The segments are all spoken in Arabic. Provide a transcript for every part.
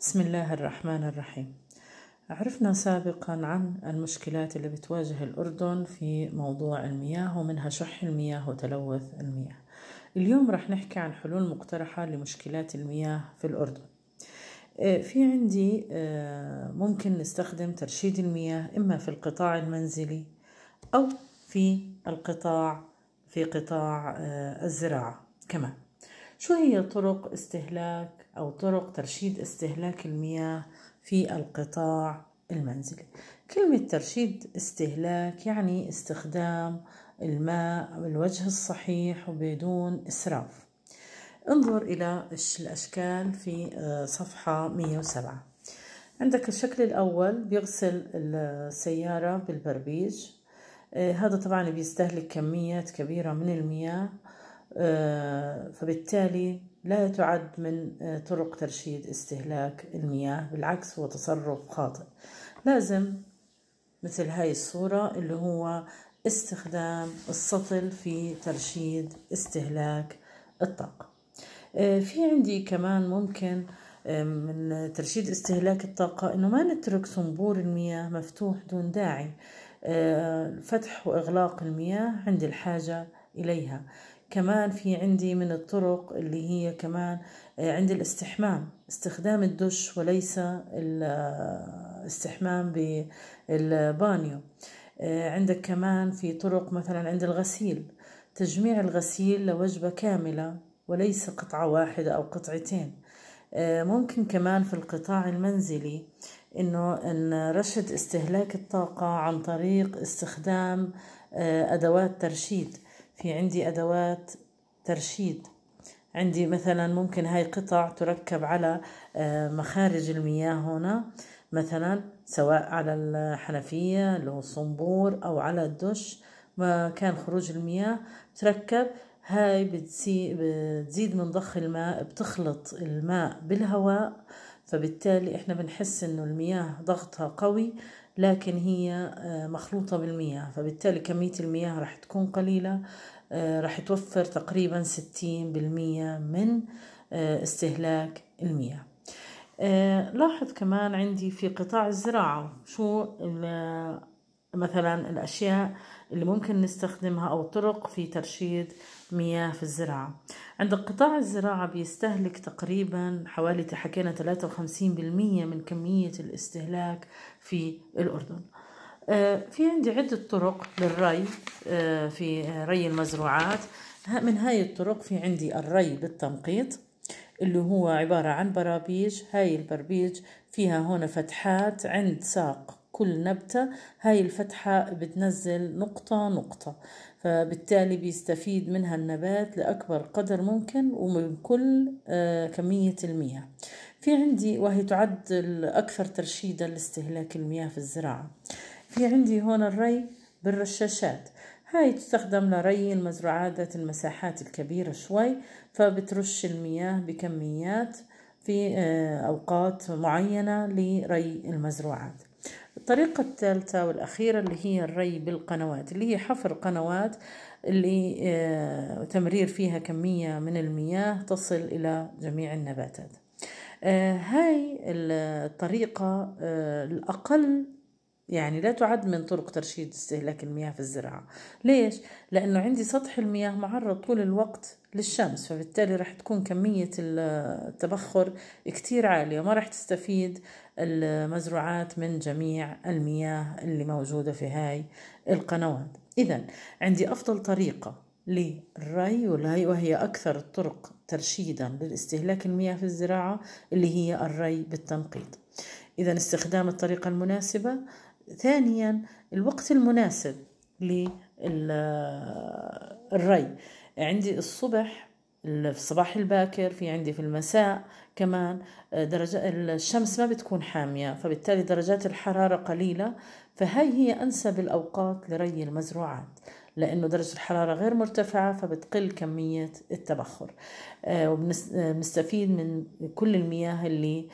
بسم الله الرحمن الرحيم عرفنا سابقا عن المشكلات اللي بتواجه الأردن في موضوع المياه ومنها شح المياه وتلوث المياه اليوم رح نحكي عن حلول مقترحة لمشكلات المياه في الأردن آه، في عندي آه، ممكن نستخدم ترشيد المياه إما في القطاع المنزلي أو في القطاع في قطاع آه، الزراعة كمان شو هي طرق استهلاك أو طرق ترشيد استهلاك المياه في القطاع المنزلي كلمة ترشيد استهلاك يعني استخدام الماء بالوجه الصحيح وبدون إسراف انظر إلى الأشكال في آه، صفحة 107 عندك الشكل الأول بيغسل السيارة بالبربيج آه، هذا طبعا بيستهلك كميات كبيرة من المياه آه، فبالتالي لا تعد من آه، طرق ترشيد استهلاك المياه بالعكس هو تصرف خاطئ لازم مثل هاي الصورة اللي هو استخدام السطل في ترشيد استهلاك الطاقة آه، في عندي كمان ممكن من ترشيد استهلاك الطاقة إنه ما نترك صنبور المياه مفتوح دون داعي فتح وإغلاق المياه عند الحاجة إليها كمان في عندي من الطرق اللي هي كمان آه، عند الاستحمام استخدام الدش وليس الاستحمام بالبانيو آه، عندك كمان في طرق مثلا عند الغسيل تجميع الغسيل لوجبة كاملة وليس قطعة واحدة أو قطعتين آه، ممكن كمان في القطاع المنزلي انه رشد استهلاك الطاقة عن طريق استخدام ادوات ترشيد في عندي أدوات ترشيد عندي مثلا ممكن هاي قطع تركب على آه، مخارج المياه هنا مثلا سواء على الحنفية لو صنبور أو على الدش مكان خروج المياه تركب هاي بتزيد من ضخ الماء بتخلط الماء بالهواء فبالتالي احنا بنحس انه المياه ضغطها قوي لكن هي آه، مخلوطة بالمياه فبالتالي كمية المياه راح تكون قليلة آه، راح توفر تقريبا 60% من آه، استهلاك المياه لاحظ كمان عندي في قطاع الزراعة شو مثلا الأشياء اللي ممكن نستخدمها أو طرق في ترشيد مياه في الزراعة عند قطاع الزراعة بيستهلك تقريبا حوالي حكينا 53% من كمية الاستهلاك في الأردن آه، في عندي عدة طرق للري آه، في ري المزروعات من هاي الطرق في عندي الري بالتنقيط اللي هو عبارة عن برابيج هاي البربيج فيها هنا فتحات عند ساق كل نبتة هاي الفتحة بتنزل نقطة نقطة فبالتالي بيستفيد منها النبات لأكبر قدر ممكن ومن كل آه، كمية المياه في عندي وهي تعد الأكثر ترشيدا لاستهلاك المياه في الزراعة في عندي هون الري بالرشاشات هاي تستخدم لري المزروعات ذات المساحات الكبيرة شوي فبترش المياه بكميات في آه، أوقات معينة لري المزروعات الطريقة الثالثة والأخيرة اللي هي الري بالقنوات اللي هي حفر قنوات اللي آه، تمرير فيها كمية من المياه تصل إلى جميع النباتات آه، هاي الطريقة آه، الأقل يعني لا تعد من طرق ترشيد استهلاك المياه في الزراعة ليش؟ لأنه عندي سطح المياه معرض طول الوقت للشمس فبالتالي راح تكون كمية التبخر كتير عالية ما راح تستفيد المزروعات من جميع المياه اللي موجودة في هاي القنوات إذا عندي أفضل طريقة للري والهي وهي أكثر الطرق ترشيدا للاستهلاك المياه في الزراعة اللي هي الري بالتنقيط إذا استخدام الطريقة المناسبة ثانيا الوقت المناسب للري عندي الصبح في الصباح الباكر في عندي في المساء كمان آه، درجة الشمس ما بتكون حامية فبالتالي درجات الحرارة قليلة فهي هي أنسب الأوقات لري المزروعات لأنه درجة الحرارة غير مرتفعة فبتقل كمية التبخر آه، وبنستفيد آه، من كل المياه اللي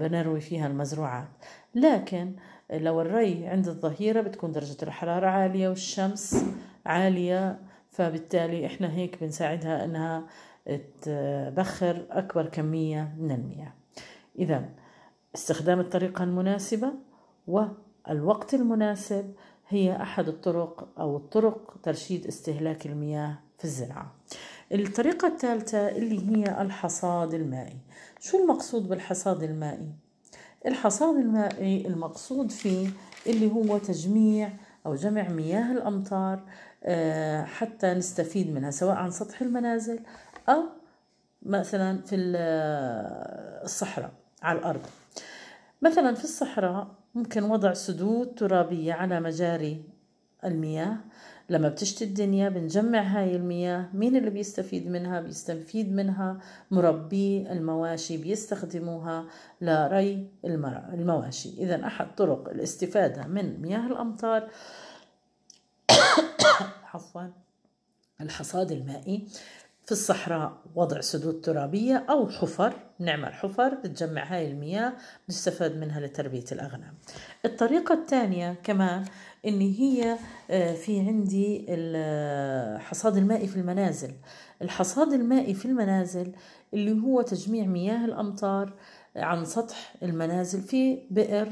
بنروي فيها المزروعات لكن لو الري عند الظهيرة بتكون درجة الحرارة عالية والشمس عالية فبالتالي احنا هيك بنساعدها انها تبخر اكبر كمية من المياه اذا استخدام الطريقة المناسبة والوقت المناسب هي احد الطرق او الطرق ترشيد استهلاك المياه في الزراعة الطريقة الثالثة اللي هي الحصاد المائي شو المقصود بالحصاد المائي؟ الحصاد المائي المقصود فيه اللي هو تجميع أو جمع مياه الأمطار آه، حتى نستفيد منها سواء عن سطح المنازل أو مثلا في آه، الصحراء على الأرض مثلا في الصحراء ممكن وضع سدود ترابية على مجاري المياه لما بتشتي الدنيا بنجمع هاي المياه مين اللي بيستفيد منها بيستفيد منها مربي المواشي بيستخدموها لري المواشي إذا أحد طرق الاستفادة من مياه الأمطار عفوا الحصاد المائي في الصحراء وضع سدود ترابية أو حفر بنعمل حفر بتجمع هاي المياه بنستفاد منها لتربية الأغنام الطريقة الثانية كمان إن هي آه، في عندي الحصاد آه، المائي في المنازل الحصاد المائي في المنازل اللي هو تجميع مياه الأمطار آه، عن سطح المنازل في بئر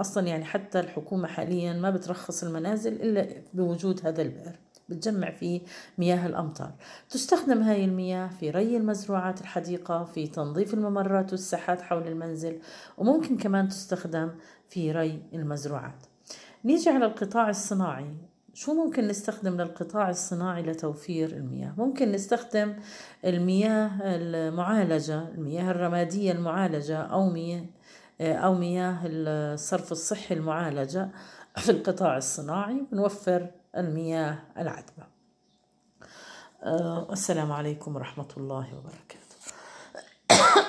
أصلا يعني حتى الحكومة حاليا ما بترخص المنازل إلا بوجود هذا البئر بتجمع فيه مياه الأمطار تستخدم هاي المياه في ري المزروعات الحديقة في تنظيف الممرات والساحات حول المنزل وممكن كمان تستخدم في ري المزروعات نيجي على القطاع الصناعي شو ممكن نستخدم للقطاع الصناعي لتوفير المياه ممكن نستخدم المياه المعالجة المياه الرمادية المعالجة أو مياه أو مياه الصرف الصحي المعالجة في القطاع الصناعي بنوفر المياه العذبة آه، السلام عليكم ورحمة الله وبركاته